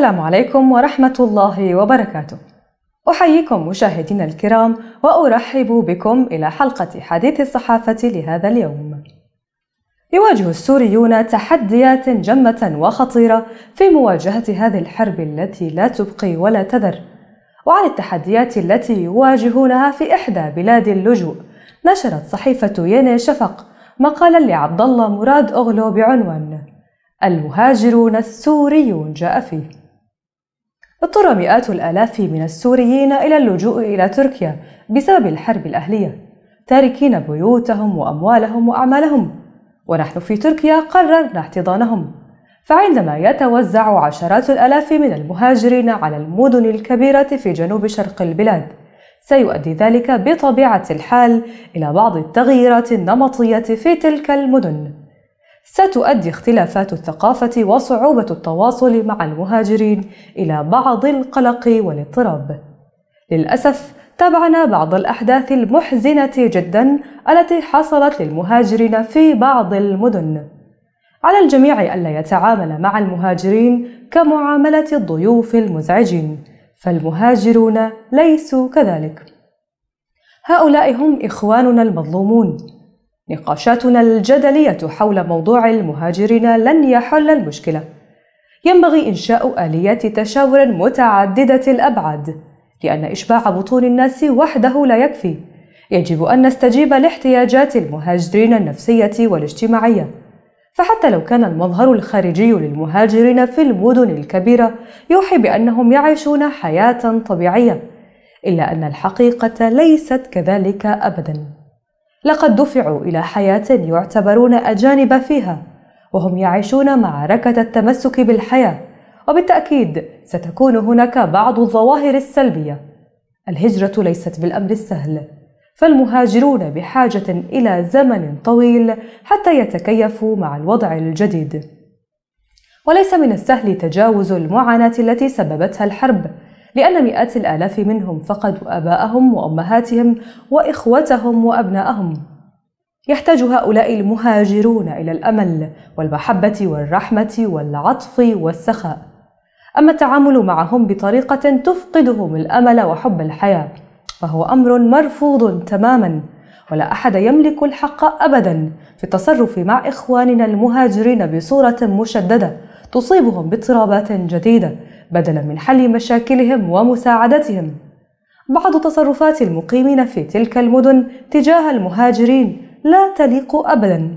السلام عليكم ورحمة الله وبركاته. أحييكم مشاهدينا الكرام وأرحب بكم إلى حلقة حديث الصحافة لهذا اليوم. يواجه السوريون تحديات جمة وخطيرة في مواجهة هذه الحرب التي لا تبقي ولا تذر. وعن التحديات التي يواجهونها في إحدى بلاد اللجوء، نشرت صحيفة يني شفق مقالا لعبد الله مراد أغلو بعنوان المهاجرون السوريون جاء فيه اضطر مئات الآلاف من السوريين إلى اللجوء إلى تركيا بسبب الحرب الأهلية تاركين بيوتهم وأموالهم وأعمالهم ونحن في تركيا قررنا احتضانهم فعندما يتوزع عشرات الآلاف من المهاجرين على المدن الكبيرة في جنوب شرق البلاد سيؤدي ذلك بطبيعة الحال إلى بعض التغييرات النمطية في تلك المدن ستؤدي اختلافات الثقافة وصعوبة التواصل مع المهاجرين إلى بعض القلق والاضطراب. للأسف، تابعنا بعض الأحداث المحزنة جدا التي حصلت للمهاجرين في بعض المدن. على الجميع ألا يتعامل مع المهاجرين كمعاملة الضيوف المزعجين، فالمهاجرون ليسوا كذلك. هؤلاء هم إخواننا المظلومون. نقاشاتنا الجدلية حول موضوع المهاجرين لن يحل المشكلة. ينبغي إنشاء آليات تشاور متعددة الأبعاد، لأن إشباع بطون الناس وحده لا يكفي. يجب أن نستجيب لاحتياجات المهاجرين النفسية والاجتماعية. فحتى لو كان المظهر الخارجي للمهاجرين في المدن الكبيرة يوحي بأنهم يعيشون حياة طبيعية، إلا أن الحقيقة ليست كذلك أبداً. لقد دفعوا إلى حياة يعتبرون أجانب فيها وهم يعيشون معركة التمسك بالحياة وبالتأكيد ستكون هناك بعض الظواهر السلبية الهجرة ليست بالأمر السهل فالمهاجرون بحاجة إلى زمن طويل حتى يتكيفوا مع الوضع الجديد وليس من السهل تجاوز المعاناة التي سببتها الحرب لأن مئات الآلاف منهم فقدوا آباءهم وأمهاتهم وإخوتهم وأبناءهم. يحتاج هؤلاء المهاجرون إلى الأمل والمحبة والرحمة والعطف والسخاء. أما التعامل معهم بطريقة تفقدهم الأمل وحب الحياة فهو أمر مرفوض تماما ولا أحد يملك الحق أبدا في التصرف مع إخواننا المهاجرين بصورة مشددة تصيبهم باضطرابات جديدة بدلا من حل مشاكلهم ومساعدتهم بعض تصرفات المقيمين في تلك المدن تجاه المهاجرين لا تليق أبدا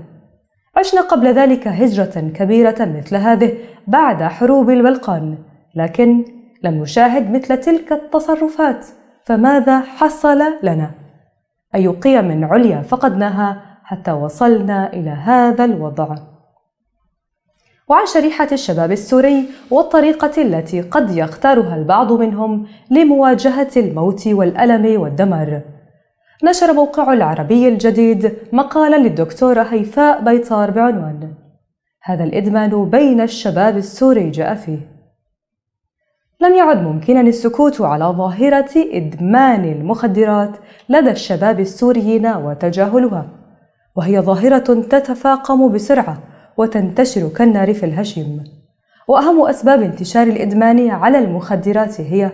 عشنا قبل ذلك هجرة كبيرة مثل هذه بعد حروب البلقان لكن لم نشاهد مثل تلك التصرفات فماذا حصل لنا اي قيم عليا فقدناها حتى وصلنا الى هذا الوضع وعن شريحة الشباب السوري والطريقة التي قد يختارها البعض منهم لمواجهة الموت والألم والدمر. نشر موقع العربي الجديد مقالا للدكتورة هيفاء بيطار بعنوان: هذا الإدمان بين الشباب السوري جاء فيه. لم يعد ممكنا السكوت على ظاهرة إدمان المخدرات لدى الشباب السوريين وتجاهلها، وهي ظاهرة تتفاقم بسرعة وتنتشر كالنار في الهشيم واهم اسباب انتشار الادمان على المخدرات هي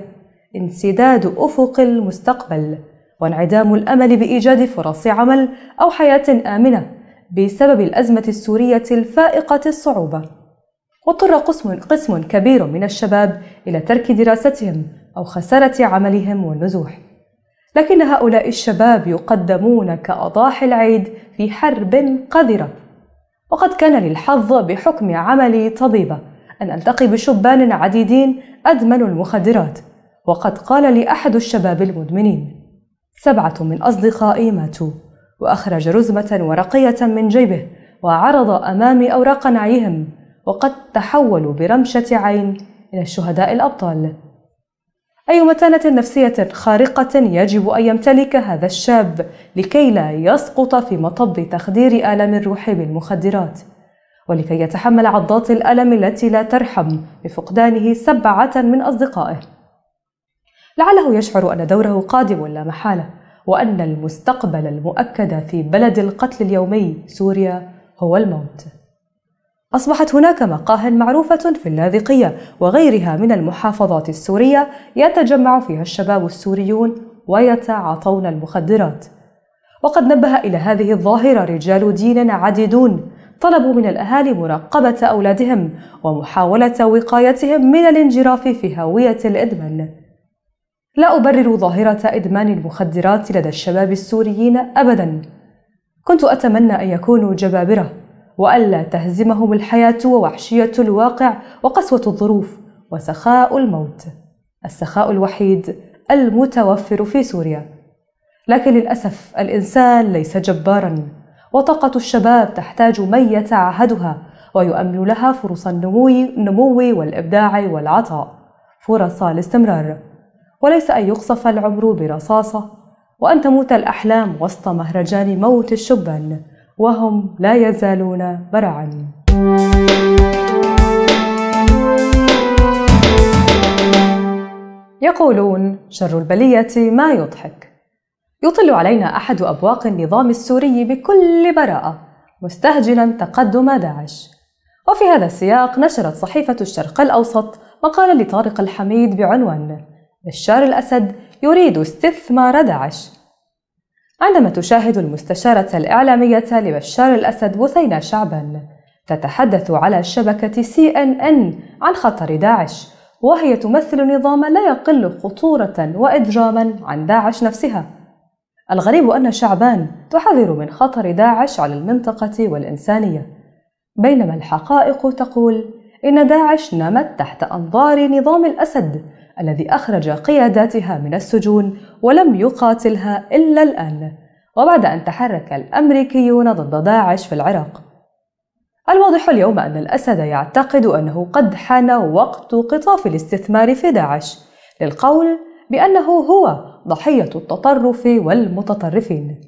انسداد افق المستقبل وانعدام الامل بايجاد فرص عمل او حياه امنه بسبب الازمه السوريه الفائقه الصعوبه واضطر قسم قسم كبير من الشباب الى ترك دراستهم او خساره عملهم والنزوح لكن هؤلاء الشباب يقدمون كأضاحي العيد في حرب قذرة وقد كان لي الحظ بحكم عملي طبيبة أن ألتقي بشبان عديدين أدمنوا المخدرات وقد قال لي أحد الشباب المدمنين سبعة من أصدقائي ماتوا وأخرج رزمة ورقية من جيبه وعرض أمامي أوراق نعيهم وقد تحولوا برمشة عين إلى الشهداء الأبطال أي متانة نفسية خارقة يجب أن يمتلك هذا الشاب لكي لا يسقط في مطب تخدير آلام الروح بالمخدرات ولكي يتحمل عضات الألم التي لا ترحم بفقدانه سبعة من أصدقائه لعله يشعر أن دوره قادم لا محالة وأن المستقبل المؤكد في بلد القتل اليومي سوريا هو الموت أصبحت هناك مقاه معروفة في اللاذقية وغيرها من المحافظات السورية يتجمع فيها الشباب السوريون ويتعاطون المخدرات وقد نبه إلى هذه الظاهرة رجال دين عديدون طلبوا من الأهالي مراقبة أولادهم ومحاولة وقايتهم من الانجراف في هاوية الإدمان لا أبرر ظاهرة إدمان المخدرات لدى الشباب السوريين أبداً كنت أتمنى أن يكونوا جبابرة وألا تهزمهم الحياة ووحشية الواقع وقسوة الظروف وسخاء الموت السخاء الوحيد المتوفر في سوريا لكن للأسف الإنسان ليس جبارا وطاقة الشباب تحتاج من يتعهدها ويؤمن لها فرص النمو, النمو والإبداع والعطاء فرص الاستمرار وليس أن يقصف العمر برصاصة وأن تموت الأحلام وسط مهرجان موت الشبان وهم لا يزالون برعا يقولون شر البلية ما يضحك يطل علينا أحد أبواق النظام السوري بكل براءة مستهجنا تقدم داعش وفي هذا السياق نشرت صحيفة الشرق الأوسط مقالا لطارق الحميد بعنوان بشار الأسد يريد استثمار داعش عندما تشاهد المستشارة الإعلامية لبشار الأسد بثينة شعبان تتحدث على شبكة سي إن إن عن خطر داعش وهي تمثل نظاما لا يقل خطورة وإجراما عن داعش نفسها الغريب أن شعبان تحذر من خطر داعش على المنطقة والإنسانية بينما الحقائق تقول إن داعش نمت تحت أنظار نظام الأسد الذي أخرج قياداتها من السجون ولم يقاتلها إلا الآن وبعد أن تحرك الأمريكيون ضد داعش في العراق الواضح اليوم أن الأسد يعتقد أنه قد حان وقت قطاف الاستثمار في داعش للقول بأنه هو ضحية التطرف والمتطرفين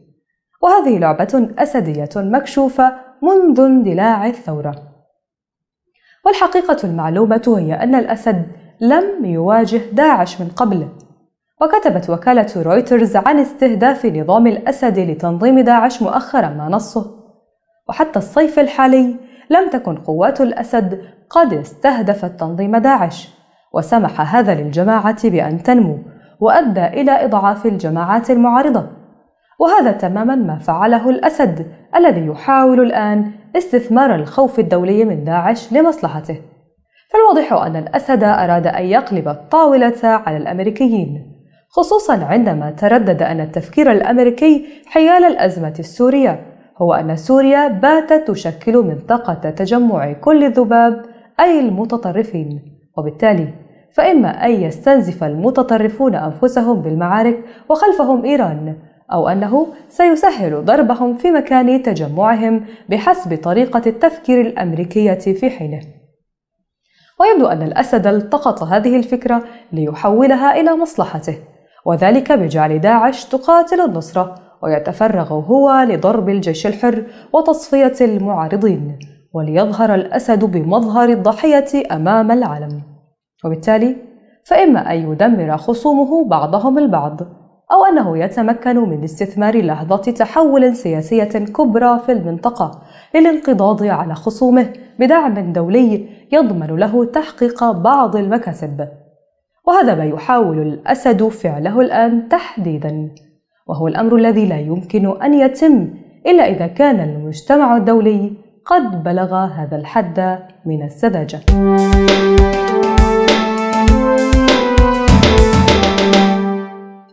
وهذه لعبة أسدية مكشوفة منذ اندلاع الثورة والحقيقة المعلومة هي أن الأسد لم يواجه داعش من قبل وكتبت وكالة رويترز عن استهداف نظام الأسد لتنظيم داعش مؤخرا ما نصه وحتى الصيف الحالي لم تكن قوات الأسد قد استهدفت تنظيم داعش وسمح هذا للجماعة بأن تنمو وأدى إلى إضعاف الجماعات المعارضة وهذا تماما ما فعله الأسد الذي يحاول الآن استثمار الخوف الدولي من داعش لمصلحته فالواضح أن الأسد أراد أن يقلب الطاولة على الأمريكيين خصوصا عندما تردد أن التفكير الأمريكي حيال الأزمة السورية هو أن سوريا باتت تشكل منطقة تجمع كل الذباب أي المتطرفين وبالتالي فإما أن يستنزف المتطرفون أنفسهم بالمعارك وخلفهم إيران أو أنه سيسهل ضربهم في مكان تجمعهم بحسب طريقة التفكير الأمريكية في حينه ويبدو أن الأسد التقط هذه الفكرة ليحولها إلى مصلحته وذلك بجعل داعش تقاتل النصرة ويتفرغ هو لضرب الجيش الحر وتصفية المعارضين وليظهر الأسد بمظهر الضحية أمام العالم وبالتالي فإما أن يدمر خصومه بعضهم البعض أو أنه يتمكن من استثمار لحظة تحول سياسية كبرى في المنطقة للانقضاض على خصومه بدعم دولي يضمن له تحقيق بعض المكاسب وهذا ما يحاول الأسد فعله الآن تحديداً وهو الأمر الذي لا يمكن أن يتم إلا إذا كان المجتمع الدولي قد بلغ هذا الحد من السذاجة.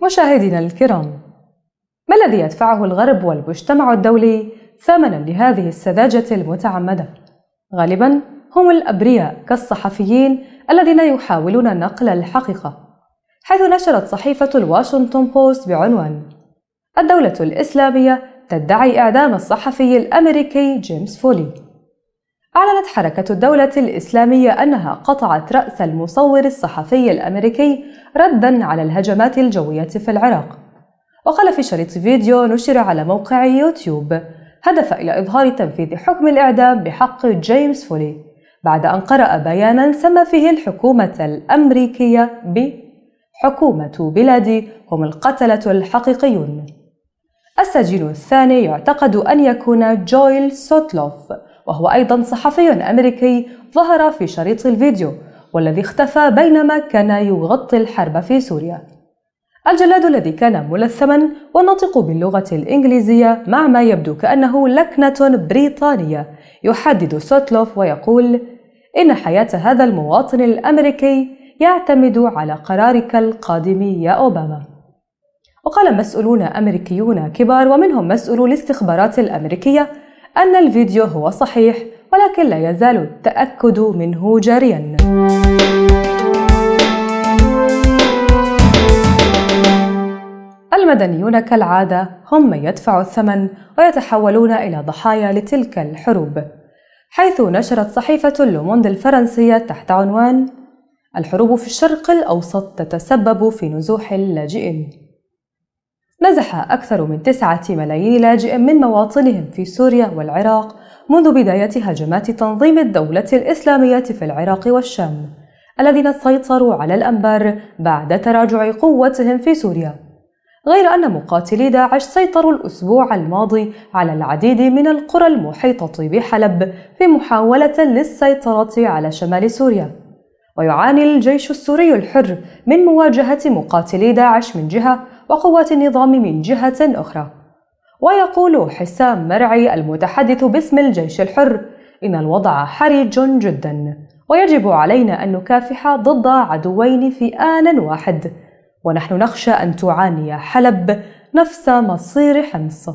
مشاهدينا الكرام، ما الذي يدفعه الغرب والمجتمع الدولي ثمنا لهذه السذاجة المتعمدة؟ غالبا هم الأبرياء كالصحفيين الذين يحاولون نقل الحقيقة حيث نشرت صحيفة الواشنطن بوست بعنوان الدولة الإسلامية تدعي إعدام الصحفي الأمريكي جيمس فولي أعلنت حركة الدولة الإسلامية أنها قطعت رأس المصور الصحفي الأمريكي ردًا على الهجمات الجوية في العراق. وقال في شريط فيديو نشر على موقع يوتيوب هدف إلى إظهار تنفيذ حكم الإعدام بحق جيمس فولي بعد أن قرأ بيانا سمى فيه الحكومة الأمريكية حكومة بلادي هم القتلة الحقيقيون السجين الثاني يعتقد أن يكون جويل سوتلوف وهو أيضا صحفي أمريكي ظهر في شريط الفيديو والذي اختفى بينما كان يغطي الحرب في سوريا الجلاد الذي كان ملثما والناطق باللغة الإنجليزية مع ما يبدو كأنه لكنة بريطانية يحدد سوتلوف ويقول إن حياة هذا المواطن الأمريكي يعتمد على قرارك القادم يا أوباما وقال مسؤولون أمريكيون كبار ومنهم مسؤولو الاستخبارات الأمريكية أن الفيديو هو صحيح ولكن لا يزال التأكد منه جارياً المدنيون كالعادة هم من يدفع الثمن ويتحولون إلى ضحايا لتلك الحروب حيث نشرت صحيفة لوموند الفرنسية تحت عنوان الحروب في الشرق الأوسط تتسبب في نزوح اللاجئين نزح أكثر من تسعة ملايين لاجئ من مواطنهم في سوريا والعراق منذ بداية هجمات تنظيم الدولة الإسلامية في العراق والشام الذين سيطروا على الأنبار بعد تراجع قوتهم في سوريا غير أن مقاتلي داعش سيطروا الأسبوع الماضي على العديد من القرى المحيطة بحلب في محاولة للسيطرة على شمال سوريا ويعاني الجيش السوري الحر من مواجهة مقاتلي داعش من جهة وقوات النظام من جهة أخرى ويقول حسام مرعي المتحدث باسم الجيش الحر إن الوضع حرج جدا ويجب علينا أن نكافح ضد عدوين في آن واحد ونحن نخشى أن تعاني حلب نفس مصير حمص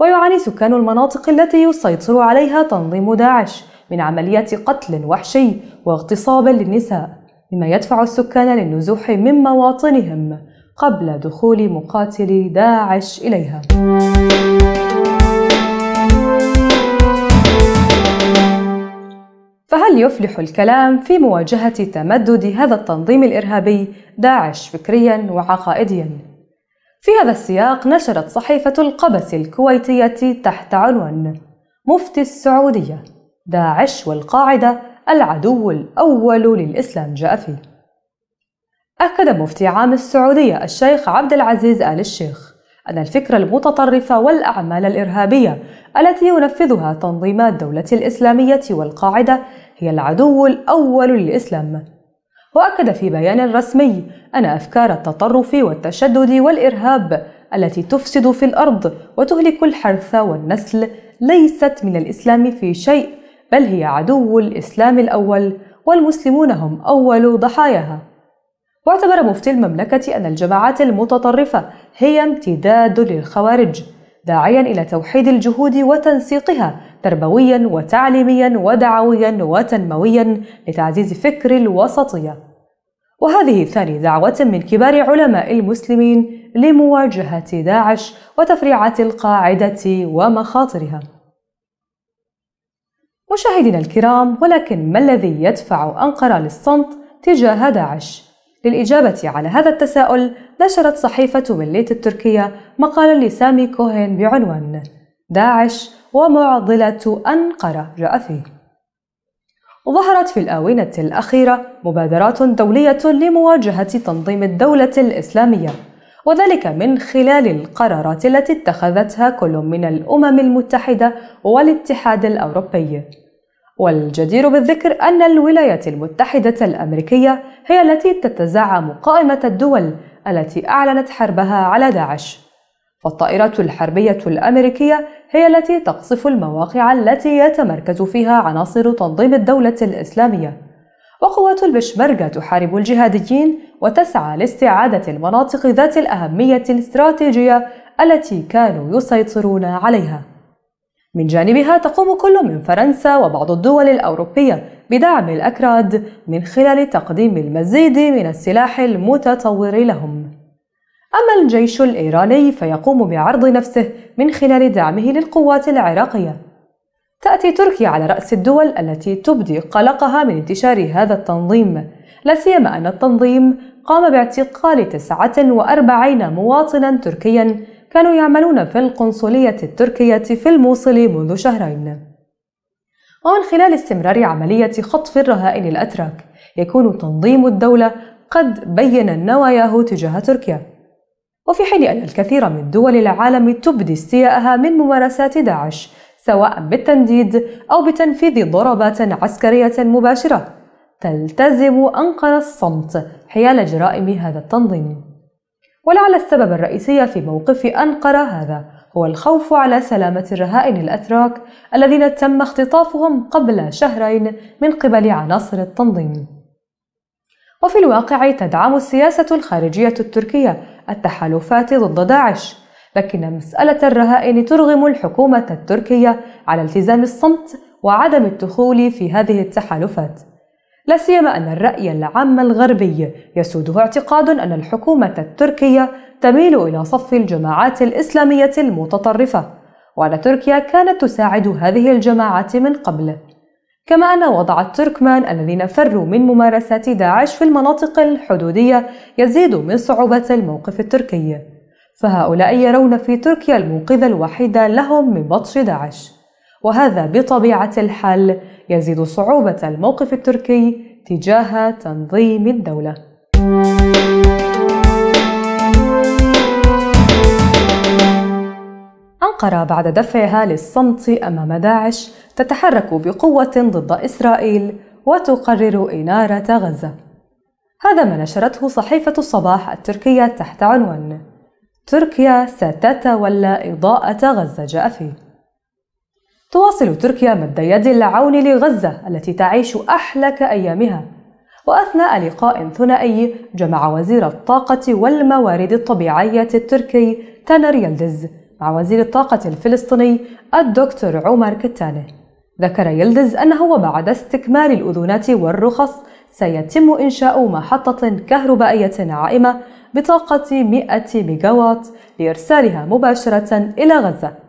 ويعاني سكان المناطق التي يسيطر عليها تنظيم داعش من عمليات قتل وحشي واغتصاب للنساء مما يدفع السكان للنزوح من مواطنهم قبل دخول مقاتلي داعش إليها فهل يفلح الكلام في مواجهة تمدد هذا التنظيم الإرهابي داعش فكريا وعقائديا؟ في هذا السياق نشرت صحيفة القبس الكويتية تحت عنوان مفتي السعودية داعش والقاعدة العدو الأول للإسلام جاء فيه أكد مفتي عام السعودية الشيخ عبد العزيز آل الشيخ أن الفكرة المتطرفة والأعمال الإرهابية التي ينفذها تنظيمات دولة الإسلامية والقاعدة هي العدو الأول للإسلام. وأكد في بيان رسمي أن أفكار التطرف والتشدد والإرهاب التي تفسد في الأرض وتهلك الحرث والنسل ليست من الإسلام في شيء، بل هي عدو الإسلام الأول والمسلمون هم أول ضحاياها. واعتبر مفتي المملكة أن الجماعات المتطرفة هي امتداد للخوارج داعيا الى توحيد الجهود وتنسيقها تربويا وتعليميا ودعويا وتنمويا لتعزيز فكر الوسطيه وهذه ثاني دعوه من كبار علماء المسلمين لمواجهه داعش وتفريعات القاعده ومخاطرها مشاهدينا الكرام ولكن ما الذي يدفع انقره للصمت تجاه داعش للإجابة على هذا التساؤل نشرت صحيفة مليت التركية مقالا لسامي كوهين بعنوان داعش ومعضلة أنقرة جاء فيه ظهرت في الآونة الأخيرة مبادرات دولية لمواجهة تنظيم الدولة الإسلامية وذلك من خلال القرارات التي اتخذتها كل من الأمم المتحدة والاتحاد الأوروبي والجدير بالذكر أن الولايات المتحدة الأمريكية هي التي تتزعم قائمة الدول التي أعلنت حربها على داعش فالطائرات الحربية الأمريكية هي التي تقصف المواقع التي يتمركز فيها عناصر تنظيم الدولة الإسلامية وقوات البشمركة تحارب الجهاديين وتسعى لاستعادة المناطق ذات الأهمية الاستراتيجية التي كانوا يسيطرون عليها من جانبها تقوم كل من فرنسا وبعض الدول الأوروبية بدعم الأكراد من خلال تقديم المزيد من السلاح المتطور لهم أما الجيش الإيراني فيقوم بعرض نفسه من خلال دعمه للقوات العراقية تأتي تركيا على رأس الدول التي تبدي قلقها من انتشار هذا التنظيم لا سيما أن التنظيم قام باعتقال 49 مواطنا تركيا كانوا يعملون في القنصلية التركية في الموصل منذ شهرين ومن خلال استمرار عملية خطف الرهائن الأتراك يكون تنظيم الدولة قد بين نواياه تجاه تركيا وفي حين أن الكثير من دول العالم تبدي استياءها من ممارسات داعش سواء بالتنديد أو بتنفيذ ضربات عسكرية مباشرة تلتزم أنقرة الصمت حيال جرائم هذا التنظيم ولعل السبب الرئيسي في موقف أنقرة هذا هو الخوف على سلامة الرهائن الأتراك الذين تم اختطافهم قبل شهرين من قبل عناصر التنظيم. وفي الواقع تدعم السياسة الخارجية التركية التحالفات ضد داعش، لكن مسألة الرهائن ترغم الحكومة التركية على التزام الصمت وعدم الدخول في هذه التحالفات. لا سيما أن الرأي العام الغربي يسوده اعتقاد أن الحكومة التركية تميل إلى صف الجماعات الإسلامية المتطرفة، وأن تركيا كانت تساعد هذه الجماعات من قبل. كما أن وضع التركمان الذين فروا من ممارسات داعش في المناطق الحدودية يزيد من صعوبة الموقف التركي، فهؤلاء يرون في تركيا المنقذ الوحيد لهم من بطش داعش. وهذا بطبيعة الحال يزيد صعوبة الموقف التركي تجاه تنظيم الدولة. أنقرة بعد دفعها للصمت أمام داعش تتحرك بقوة ضد إسرائيل وتقرر إنارة غزة. هذا ما نشرته صحيفة الصباح التركية تحت عنوان: تركيا ستتولى إضاءة غزة جاء فيه. تواصل تركيا مد يد العون لغزة التي تعيش أحلك أيامها وأثناء لقاء ثنائي جمع وزير الطاقة والموارد الطبيعية التركي تانر يلدز مع وزير الطاقة الفلسطيني الدكتور عمر كتانة ذكر يلدز أنه وبعد استكمال الأذونات والرخص سيتم إنشاء محطة كهربائية عائمة بطاقة 100 ميجاوات لإرسالها مباشرة إلى غزة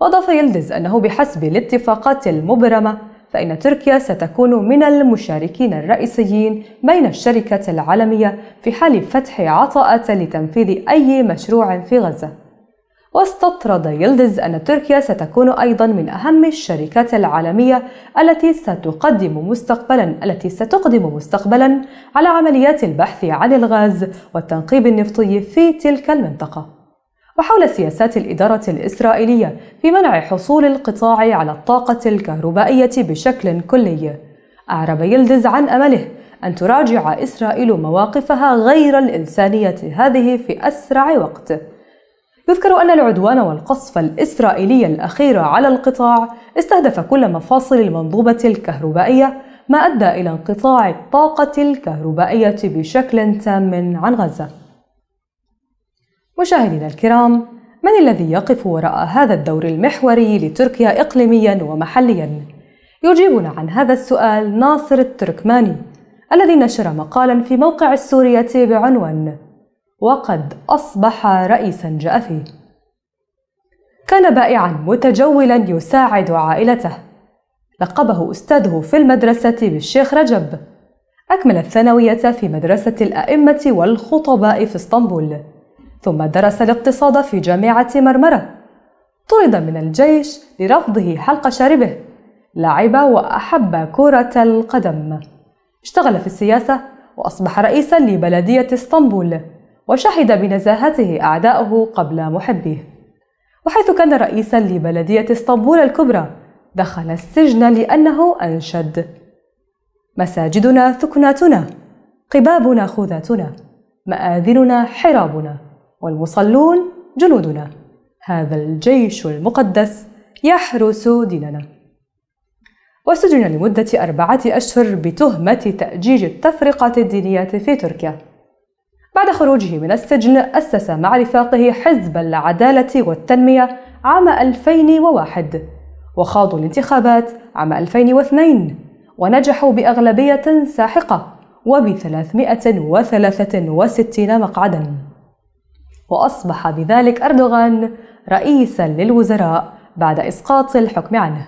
وأضاف يلدز أنه بحسب الاتفاقات المبرمة فإن تركيا ستكون من المشاركين الرئيسيين بين الشركة العالمية في حال فتح عطاءات لتنفيذ أي مشروع في غزة. واستطرد يلدز أن تركيا ستكون أيضا من أهم الشركات العالمية التي ستقدم مستقبلا التي ستقدم مستقبلا على عمليات البحث عن الغاز والتنقيب النفطي في تلك المنطقة. وحول سياسات الإدارة الإسرائيلية في منع حصول القطاع على الطاقة الكهربائية بشكل كلي. أعرب يلدز عن أمله أن تراجع إسرائيل مواقفها غير الإنسانية هذه في أسرع وقت. يذكر أن العدوان والقصف الإسرائيلي الأخير على القطاع استهدف كل مفاصل المنظومة الكهربائية ما أدى إلى انقطاع الطاقة الكهربائية بشكل تام عن غزة. مشاهدينا الكرام من الذي يقف وراء هذا الدور المحوري لتركيا إقليميا ومحليا؟ يجيبنا عن هذا السؤال ناصر التركماني الذي نشر مقالا في موقع السورية بعنوان وقد أصبح رئيسا جأفي كان بائعا متجولا يساعد عائلته لقبه أستاذه في المدرسة بالشيخ رجب أكمل الثانوية في مدرسة الأئمة والخطباء في اسطنبول ثم درس الاقتصاد في جامعة مرمرة طرد من الجيش لرفضه حلق شاربه لعب وأحب كرة القدم اشتغل في السياسة وأصبح رئيسا لبلدية اسطنبول وشهد بنزاهته أعداؤه قبل محبيه وحيث كان رئيسا لبلدية اسطنبول الكبرى دخل السجن لأنه أنشد مساجدنا ثكناتنا قبابنا خوذاتنا مآذننا حرابنا والمصلون جنودنا هذا الجيش المقدس يحرس ديننا وسجن لمدة أربعة أشهر بتهمة تأجيج التفرقة الدينية في تركيا بعد خروجه من السجن أسس مع رفاقه حزب العدالة والتنمية عام 2001 وخاضوا الانتخابات عام 2002 ونجحوا بأغلبية ساحقة وب 363 مقعداً وأصبح بذلك أردوغان رئيسا للوزراء بعد إسقاط الحكم عنه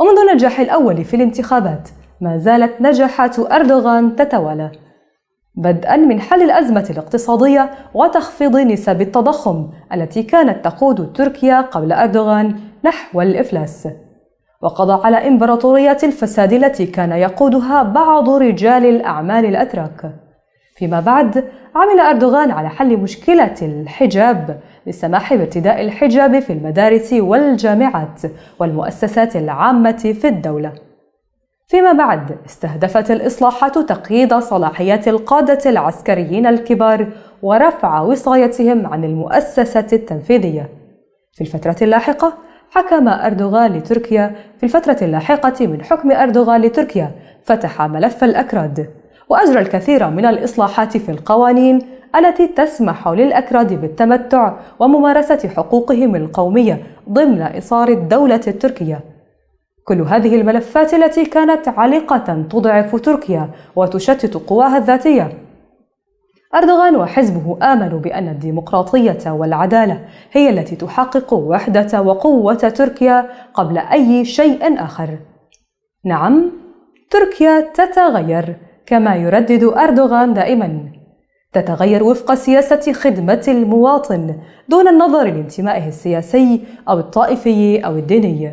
ومنذ النجاح الأول في الانتخابات ما زالت نجاحات أردوغان تتوالى بدءا من حل الأزمة الاقتصادية وتخفيض نسب التضخم التي كانت تقود تركيا قبل أردوغان نحو الإفلاس وقضى على إمبراطورية الفساد التي كان يقودها بعض رجال الأعمال الأتراك فيما بعد عمل أردوغان على حل مشكلة الحجاب للسماح بارتداء الحجاب في المدارس والجامعات والمؤسسات العامة في الدولة. فيما بعد استهدفت الإصلاحات تقييد صلاحيات القادة العسكريين الكبار ورفع وصايتهم عن المؤسسة التنفيذية. في الفترة اللاحقة حكم أردوغان لتركيا في الفترة اللاحقة من حكم أردوغان لتركيا فتح ملف الأكراد وأجرى الكثير من الإصلاحات في القوانين التي تسمح للأكراد بالتمتع وممارسة حقوقهم القومية ضمن إصار الدولة التركية. كل هذه الملفات التي كانت عالقة تضعف تركيا وتشتت قواها الذاتية. أردوغان وحزبه آمنوا بأن الديمقراطية والعدالة هي التي تحقق وحدة وقوة تركيا قبل أي شيء آخر. نعم، تركيا تتغير كما يردد أردوغان دائما تتغير وفق سياسة خدمة المواطن دون النظر لانتمائه السياسي أو الطائفي أو الديني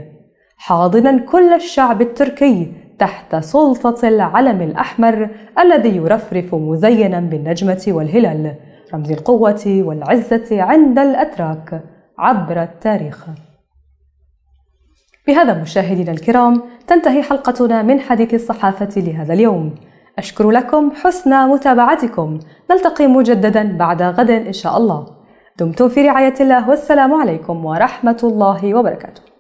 حاضنا كل الشعب التركي تحت سلطة العلم الأحمر الذي يرفرف مزينا بالنجمة والهلال رمز القوة والعزة عند الأتراك عبر التاريخ بهذا مشاهدينا الكرام تنتهي حلقتنا من حديث الصحافة لهذا اليوم أشكر لكم حسن متابعتكم نلتقي مجددا بعد غد إن شاء الله دمتم في رعاية الله والسلام عليكم ورحمة الله وبركاته